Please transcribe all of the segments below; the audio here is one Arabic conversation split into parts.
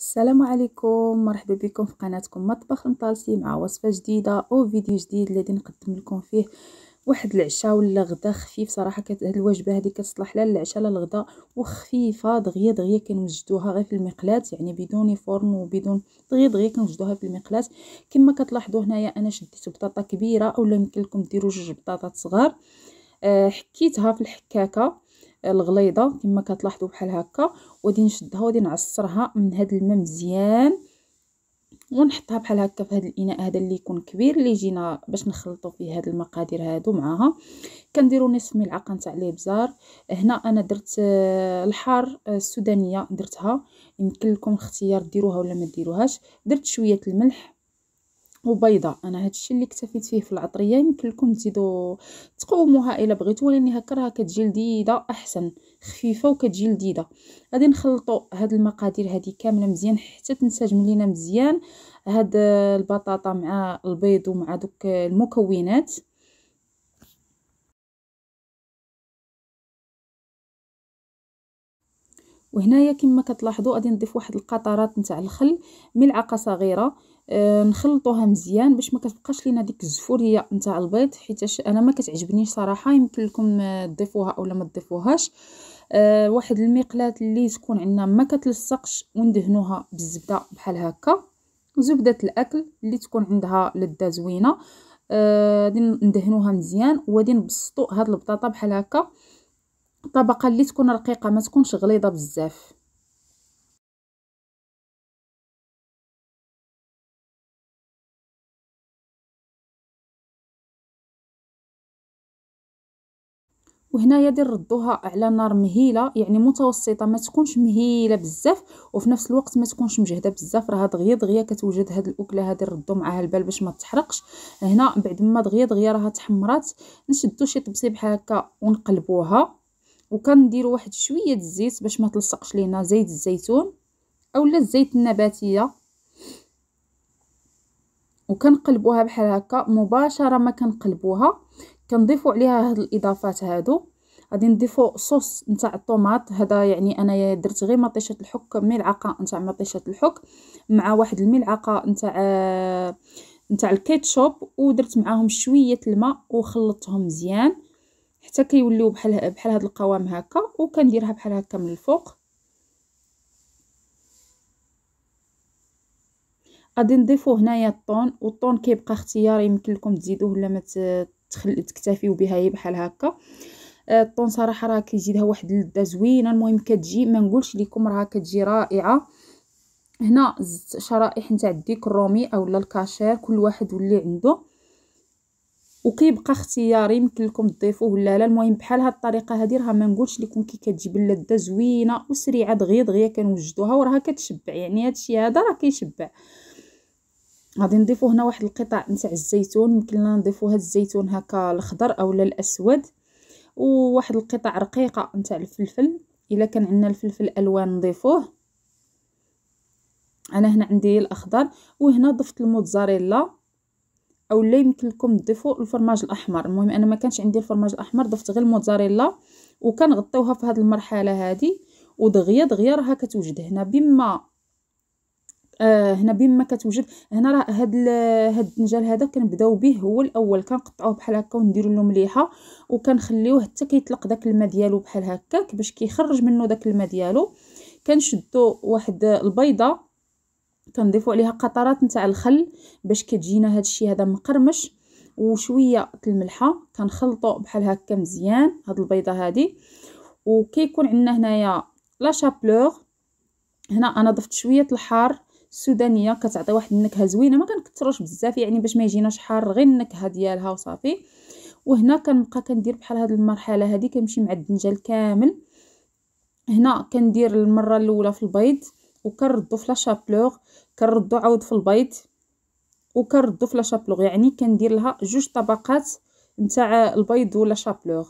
السلام عليكم مرحبا بكم في قناتكم مطبخ مطالسي مع وصفه جديده او فيديو جديد الذي نقدم لكم فيه واحد العشاء ولا غدا خفيف صراحه هذه الوجبه هذه كتصلح لا للعشاء لا للغدا وخفيفه دغيا دغيا كنوجدوها غير في المقلاة يعني بدون فرن وبدون دغيا دغيا كنوجدوها في المقلاة كما كتلاحظوا هنايا انا شديت بطاطا كبيره اولا يمكن لكم ديروا جوج بطاطات صغار أه حكيتها في الحكاكه الغليظه كما كتلاحظوا بحال هكا وغادي نشدها وغادي نعصرها من هذا الماء مزيان ونحطها بحال هكا في هذا الاناء هذا اللي يكون كبير اللي جينا باش نخلطوا فيه هاد المقادير هادو معاها كنديروا نصف ملعقه نتاع الابزار هنا انا درت آه، الحار آه، السودانيه درتها يمكن لكم اختيار ديروها ولا ما ديروهاش درت شويه الملح وبيضه انا هادشي اللي اكتفيت فيه في العطريه يمكن لكم تزيدوا تقوموها الا بغيتو لان هكا راه كتجي لذيذه احسن خفيفه وكتجي لذيذه غادي نخلطوا هاد المقادير هادي كامله مزيان حتى تنسجم لينا مزيان هاد البطاطا مع البيض ومع دوك المكونات وهنايا كما كتلاحظوا غادي نضيف واحد القطرات نتاع الخل ملعقه صغيره آه نخلطوها مزيان باش ما كتبقاش لينا ديك الزفوريه نتاع البيض حيت انا ما كتعجبنيش صراحه يمكن لكم تضيفوها اولا ما تضيفوهاش آه واحد المقلاة اللي تكون عندنا ما كتلصقش وندهنوها بالزبده بحال هكا زبده الاكل اللي تكون عندها لذه زوينه آه، غادي آه ندهنوها مزيان وغادي نبسطوا هاد البطاطا بحال هكا الطبقه اللي تكون رقيقه ما تكونش غليظه بزاف وهنايا دير ردوها على نار مهيله يعني متوسطه ما تكونش مهيله بزاف وفي نفس الوقت ما تكونش مجهده بزاف راه دغيا دغيا كتوجد هاد الاكله هادي ردو معاها البال باش ما تحرقش هنا بعد ما دغيا دغيا راها تحمرات نشدو شي طبسي بحال هكا ونقلبوها وكنديرو واحد شويه الزيت باش ما تلصقش لينا زيت الزيتون اولا الزيت النباتيه وكنقلبوها بحال هكا مباشره ما كنقلبوها كنضيفوا عليها هاد الاضافات هادو غادي نضيفوا صوص نتاع الطوماط هذا يعني انايا درت غير مطيشه الحك ملعقه نتاع مطيشه الحك مع واحد الملعقه نتاع نتاع الكيتشوب ودرت معاهم شويه الماء وخلطتهم مزيان حتى كيوليو بحال بحال هاد القوام هكا وكنديرها بحال هكا من الفوق غادي نضيفو هنايا الطون والطون كيبقى اختياري يمكن لكم تزيدوه ولا ما تكتفيو بها هي بحال هكا آه، الطون صراحه راه كيجي لها واحد اللذه زوينه المهم كتجي ما نقولش لكم راه كتجي رائعه هنا شرائح نتاع الديك الرومي اولا الكاشير كل واحد واللي عنده وكيبقى اختياري يمكن لكم تضيفوه ولا لا المهم بحال هاد الطريقه هادي راه ما نقولش لكم كي كتجيب اللذه زوينه وسريعه دغيا دغيا كنوجدوها وراها كتشبع يعني هادشي هذا راه كيشبع غادي نضيفو هنا واحد القطع نتاع الزيتون يمكن لنا نضيفو هاد الزيتون هكا الاخضر اولا الاسود وواحد القطع رقيقه نتاع الفلفل الا كان عندنا الفلفل الوان نضيفوه انا هنا عندي الاخضر وهنا ضفت الموتزاريلا اولا يمكن لكم تضيفوا الفرماج الاحمر المهم انا ما كانش عندي الفرماج الاحمر ضفت غير الموتزاريلا وكنغطيوها في هذه المرحله هذه ودغيا دغيا راها كتوجد هنا بما آه هنا بين ما كتوجد هنا راه هاد هاد الدنجال هذا كنبداو به هو الاول كنقطعوه بحال هكا ونديروا له مليحه وكنخليوه حتى كيطلق داك الماء ديالو بحال هكاك باش كيخرج منه داك الماء ديالو كنشدو واحد البيضه كنضيفوا عليها قطرات نتاع الخل باش كتجينا هاد الشيء هذا مقرمش وشويه الملحه كنخلطو بحال هكا مزيان هاد البيضه هادي وكيكون عندنا هنايا لا شابلور هنا انا ضفت شويه الحار السودانيه كتعطي واحد النكهه زوينه ما كنكثروش بزاف يعني باش ما يجيناش حار غير النكهه ديالها وصافي وهنا كنبقى كندير بحال هاد المرحله هادي كنمشي مع الدنجال كامل هنا كندير المره الاولى في البيض وكنردو في لاشابلوغ كنردو عاود في البيض وكنردو في لاشابلوغ يعني كندير لها جوج طبقات نتاع البيض ولا شابلوغ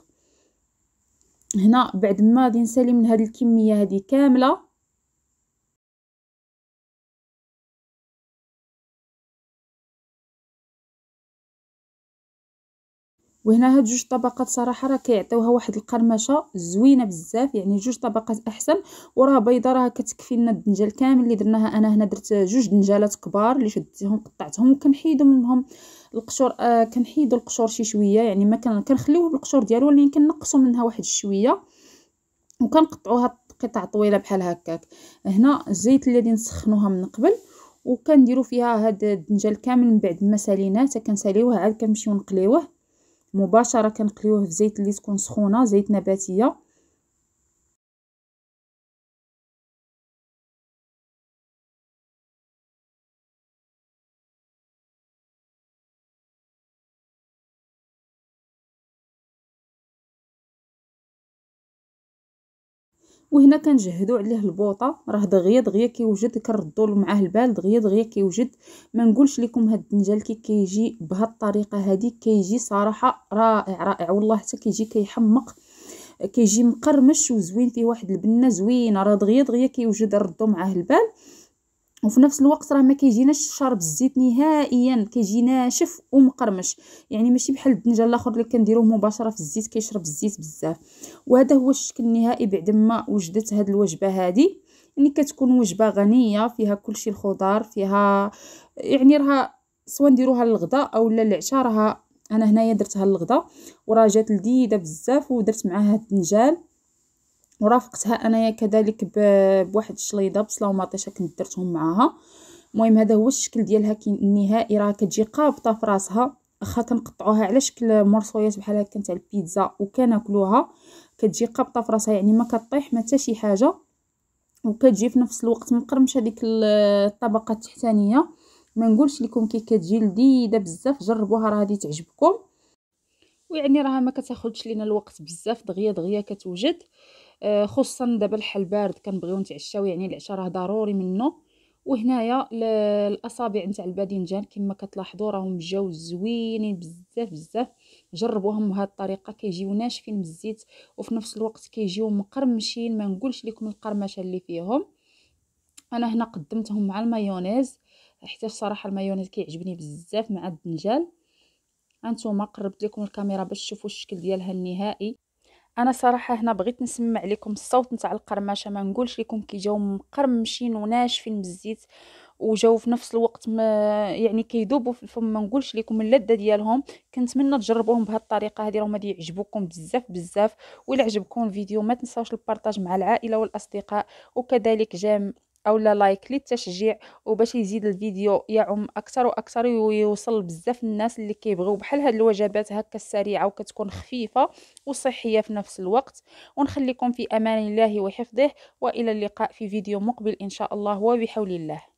هنا بعد ما غادي نسالي من هاد الكميه هادي كامله وهنا هاد جوج طبقات صراحه راه كيعطيوها واحد القرمشه زوينه بزاف يعني جوج طبقات احسن وراه بيضه راه كتكفي لنا الدنجال كامل اللي درناها انا هنا درت جوج دنجالات كبار اللي شديتهم قطعتهم وكنحيدو منهم القشور آه كنحيدو القشور شي شويه يعني ما كنخليوه بالقشور ديالو ولكن كننقصو منها واحد الشويه وكنقطعوها قطع طويله بحال هكاك هنا الزيت غادي نسخنوها من قبل وكنديروا فيها هاد الدنجال كامل من بعد ما ساليناه حتى كنساليوه عاد كنمشيو نقليوه مباشره كنقليوه في زيت اللي تكون سخونه زيت نباتيه وهنا كنجهدوا عليه البوطه راه دغيا دغيا كيوجد كنردوا معاه البال دغيا دغيا كيوجد ما نقولش لكم هاد الدنجال كي كيجي بهاد الطريقه هادي كيجي صراحه رائع رائع والله حتى كيجي كيحمق كيجي مقرمش وزوين فيه واحد البنه زوينه راه دغيا دغيا كيوجد ردوا معاه البال وفي نفس الوقت راه ما كيجيناش شارب الزيت نهائيا كيجي ناشف ومقرمش يعني ماشي بحال الدنجه الاخر اللي كنديروه مباشره في الزيت كيشرب الزيت بزاف وهذا هو الشكل النهائي بعد ما وجدت هذه الوجبه هذه يعني كتكون وجبه غنيه فيها كلشي الخضار فيها يعني راها سواء نديروها للغداء او للعشاء راها انا هنايا درتها للغدا وراه جات لذيذه بزاف ودرت معاها الدنجال ورافقتها انايا كذلك بواحد الشليضه بصله ومطيشه كنت درتهم معاها المهم هذا هو الشكل ديالها كي النهائي راه كتجي قابطه في راسها اخا كنقطعوها على شكل مرصويات بحال هكا تاع البيتزا وكناكلوها كتجي قابطه في راسها يعني ما كطيح ما حتى شي حاجه وكتجي في نفس الوقت مقرمش هذيك الطبقه التحتانيه ما نقولش لكم كي كتجي لذيذه بزاف جربوها راه غادي تعجبكم ويعني راها ما كتاخذش لينا الوقت بزاف دغيا دغيا كتوجد آه، خصوصا دابا الحال بارد كنبغيو نتعشاو يعني العشاء راه ضروري منه وهنايا الاصابع نتاع الباذنجان كما كتلاحظوا راهم جاو زوينين بزاف بزاف جربوهم بهذه الطريقه كيجيو ناشفين بالزيت وفي نفس الوقت كيجيو مقرمشين ما نقولش لكم القرمشه اللي فيهم انا هنا قدمتهم مع المايونيز حيت الصراحه المايونيز كيعجبني بزاف مع الدنجال هانتوما قربت لكم الكاميرا باش تشوفوا الشكل ديالها النهائي انا صراحه هنا بغيت نسمع لكم الصوت نتاع القرمشه ما نقولش لكم كيجاو مقرمشين وناشفين بالزيت وجاو في نفس الوقت ما يعني كيذوبوا في الفم ما نقولش لكم اللذه ديالهم كنتمنى تجربوهم بهذه الطريقه هذه راهم غادي يعجبوكم بزاف بزاف ولا عجبكم الفيديو ما تنساوش البارطاج مع العائله والاصدقاء وكذلك جام او لا لايك للتشجيع وباش يزيد الفيديو يعم اكثر واكثر ويوصل بزاف الناس اللي كيبغيو بحال هاد الوجبات هكا السريعه وكتكون خفيفه وصحيه في نفس الوقت ونخليكم في امان الله وحفظه والى اللقاء في فيديو مقبل ان شاء الله وبحول الله